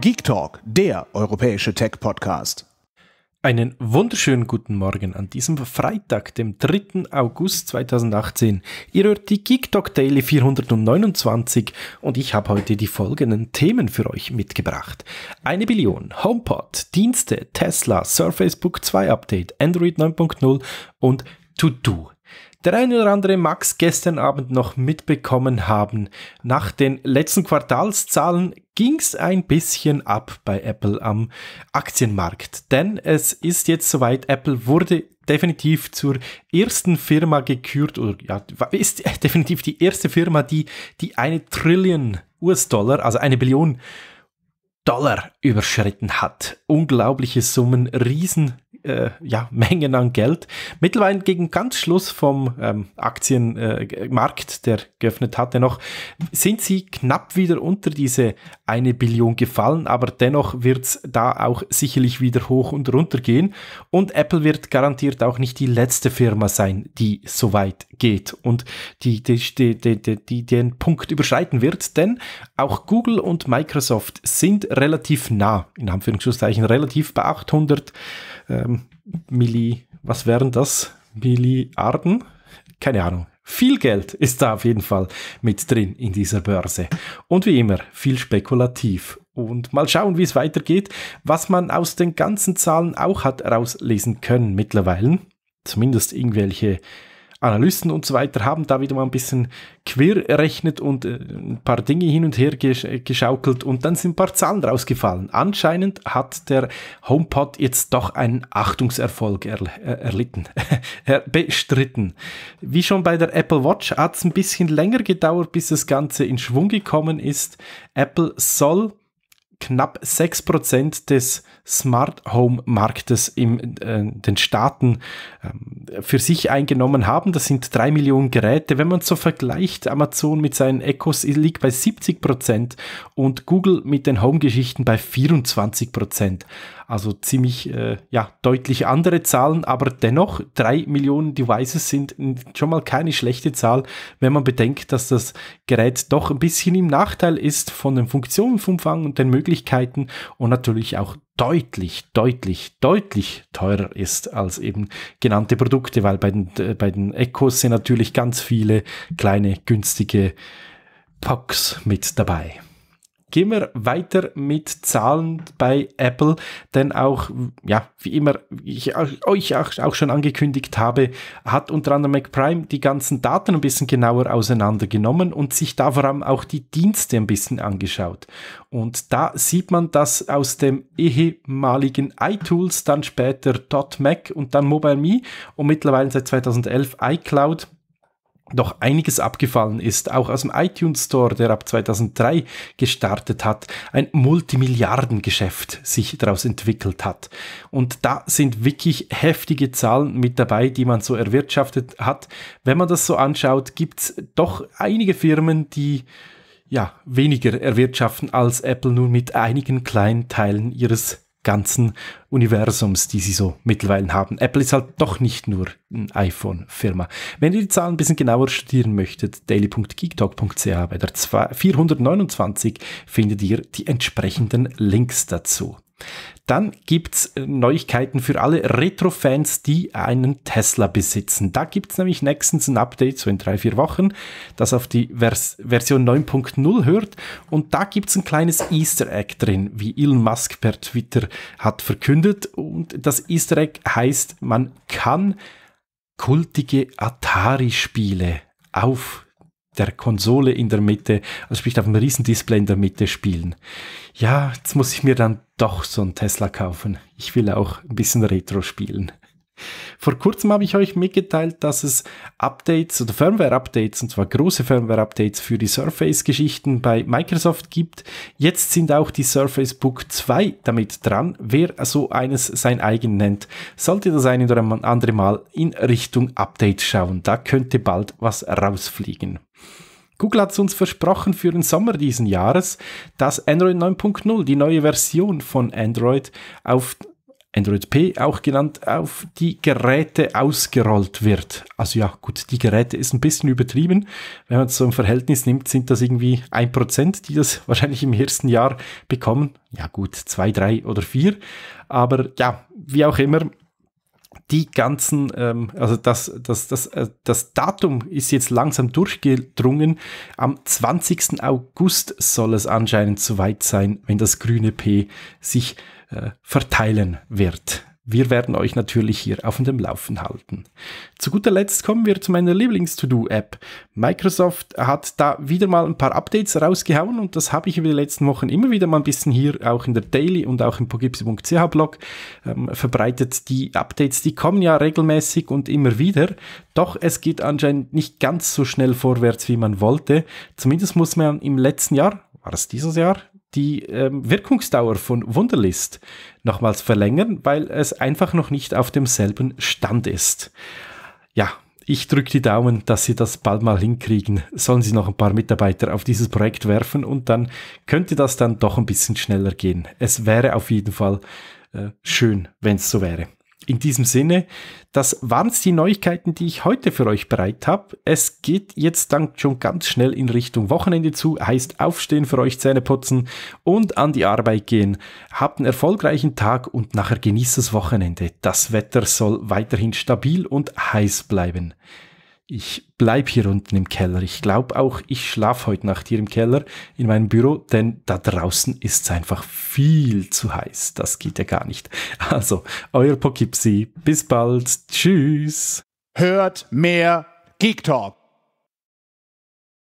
Geek Talk, der europäische Tech-Podcast. Einen wunderschönen guten Morgen an diesem Freitag, dem 3. August 2018. Ihr hört die Geek Talk Daily 429 und ich habe heute die folgenden Themen für euch mitgebracht. Eine Billion, HomePod, Dienste, Tesla, Surface Book 2 Update, Android 9.0 und To Do der eine oder andere mag es gestern Abend noch mitbekommen haben. Nach den letzten Quartalszahlen ging es ein bisschen ab bei Apple am Aktienmarkt. Denn es ist jetzt soweit, Apple wurde definitiv zur ersten Firma gekürt, oder ja, ist definitiv die erste Firma, die, die eine Trillion US-Dollar, also eine Billion Dollar überschritten hat. Unglaubliche Summen, riesen äh, ja, Mengen an Geld. Mittlerweile gegen ganz Schluss vom ähm, Aktienmarkt, äh, der geöffnet hatte noch, sind sie knapp wieder unter diese eine Billion gefallen, aber dennoch wird es da auch sicherlich wieder hoch und runter gehen. Und Apple wird garantiert auch nicht die letzte Firma sein, die so weit geht und die, die, die, die den Punkt überschreiten wird, denn auch Google und Microsoft sind relativ nah, in Anführungszeichen, relativ bei 800 ähm, Milli, was wären das? Milliarden? Keine Ahnung. Viel Geld ist da auf jeden Fall mit drin in dieser Börse. Und wie immer, viel spekulativ. Und mal schauen, wie es weitergeht, was man aus den ganzen Zahlen auch hat rauslesen können mittlerweile. Zumindest irgendwelche Analysten und so weiter haben da wieder mal ein bisschen quer errechnet und äh, ein paar Dinge hin und her gesch geschaukelt und dann sind ein paar Zahlen rausgefallen. Anscheinend hat der HomePod jetzt doch einen Achtungserfolg äh, er erlitten, bestritten. Wie schon bei der Apple Watch hat es ein bisschen länger gedauert, bis das Ganze in Schwung gekommen ist. Apple soll knapp 6% des Smart Home Marktes in äh, den Staaten äh, für sich eingenommen haben. Das sind drei Millionen Geräte. Wenn man so vergleicht, Amazon mit seinen Echos liegt bei 70% und Google mit den Home-Geschichten bei 24%. Also ziemlich äh, ja, deutlich andere Zahlen, aber dennoch drei Millionen Devices sind schon mal keine schlechte Zahl, wenn man bedenkt, dass das Gerät doch ein bisschen im Nachteil ist von dem Funktionsumfang und den Möglichkeiten und natürlich auch deutlich, deutlich, deutlich teurer ist als eben genannte Produkte, weil bei den, äh, bei den Echos sind natürlich ganz viele kleine günstige Pocks mit dabei. Gehen wir weiter mit Zahlen bei Apple, denn auch, ja, wie immer, ich euch auch, auch schon angekündigt habe, hat unter anderem Mac Prime die ganzen Daten ein bisschen genauer auseinandergenommen und sich da vor allem auch die Dienste ein bisschen angeschaut. Und da sieht man, dass aus dem ehemaligen iTools, dann später .Mac und dann MobileMe und mittlerweile seit 2011 iCloud doch einiges abgefallen ist, auch aus dem iTunes Store, der ab 2003 gestartet hat, ein Multimilliardengeschäft sich daraus entwickelt hat. Und da sind wirklich heftige Zahlen mit dabei, die man so erwirtschaftet hat. Wenn man das so anschaut, gibt's doch einige Firmen, die ja weniger erwirtschaften als Apple nur mit einigen kleinen Teilen ihres ganzen Universums, die sie so mittlerweile haben. Apple ist halt doch nicht nur eine iPhone-Firma. Wenn ihr die Zahlen ein bisschen genauer studieren möchtet, daily.geektalk.ch bei der 429 findet ihr die entsprechenden Links dazu. Dann gibt es äh, Neuigkeiten für alle Retro-Fans, die einen Tesla besitzen. Da gibt es nämlich nächstens ein Update, so in drei, vier Wochen, das auf die Vers Version 9.0 hört. Und da gibt es ein kleines Easter Egg drin, wie Elon Musk per Twitter hat verkündet. Und das Easter Egg heißt, man kann kultige Atari-Spiele auf der Konsole in der Mitte, also sprich auf einem riesen Display in der Mitte spielen. Ja, jetzt muss ich mir dann doch so einen Tesla kaufen. Ich will auch ein bisschen Retro spielen. Vor kurzem habe ich euch mitgeteilt, dass es Updates oder Firmware-Updates, und zwar große Firmware-Updates für die Surface-Geschichten bei Microsoft gibt. Jetzt sind auch die Surface Book 2 damit dran, wer so eines sein eigen nennt. Sollte das ein oder andere Mal in Richtung Update schauen, da könnte bald was rausfliegen. Google hat es uns versprochen für den Sommer diesen Jahres, dass Android 9.0, die neue Version von Android, auf Android P auch genannt, auf die Geräte ausgerollt wird. Also ja, gut, die Geräte ist ein bisschen übertrieben. Wenn man es so im Verhältnis nimmt, sind das irgendwie ein Prozent, die das wahrscheinlich im ersten Jahr bekommen. Ja gut, zwei, drei oder vier. Aber ja, wie auch immer, die ganzen, ähm, also das, das, das, äh, das Datum ist jetzt langsam durchgedrungen. Am 20. August soll es anscheinend soweit sein, wenn das grüne P sich äh, verteilen wird. Wir werden euch natürlich hier auf dem Laufen halten. Zu guter Letzt kommen wir zu meiner Lieblings-To-Do-App. Microsoft hat da wieder mal ein paar Updates rausgehauen und das habe ich über die letzten Wochen immer wieder mal ein bisschen hier auch in der Daily und auch im pogipsi.ch Blog ähm, verbreitet. Die Updates, die kommen ja regelmäßig und immer wieder, doch es geht anscheinend nicht ganz so schnell vorwärts, wie man wollte. Zumindest muss man im letzten Jahr, war es dieses Jahr? die ähm, Wirkungsdauer von Wunderlist nochmals verlängern, weil es einfach noch nicht auf demselben Stand ist. Ja, ich drücke die Daumen, dass Sie das bald mal hinkriegen. Sollen Sie noch ein paar Mitarbeiter auf dieses Projekt werfen und dann könnte das dann doch ein bisschen schneller gehen. Es wäre auf jeden Fall äh, schön, wenn es so wäre. In diesem Sinne, das waren's die Neuigkeiten, die ich heute für euch bereit habe. Es geht jetzt dann schon ganz schnell in Richtung Wochenende zu. Heißt aufstehen für euch, Zähne putzen und an die Arbeit gehen. Habt einen erfolgreichen Tag und nachher genießt das Wochenende. Das Wetter soll weiterhin stabil und heiß bleiben ich bleib hier unten im Keller. Ich glaube auch, ich schlafe heute Nacht hier im Keller in meinem Büro, denn da draußen ist es einfach viel zu heiß. Das geht ja gar nicht. Also, euer Pokipsi. Bis bald. Tschüss. Hört mehr Geek Talk.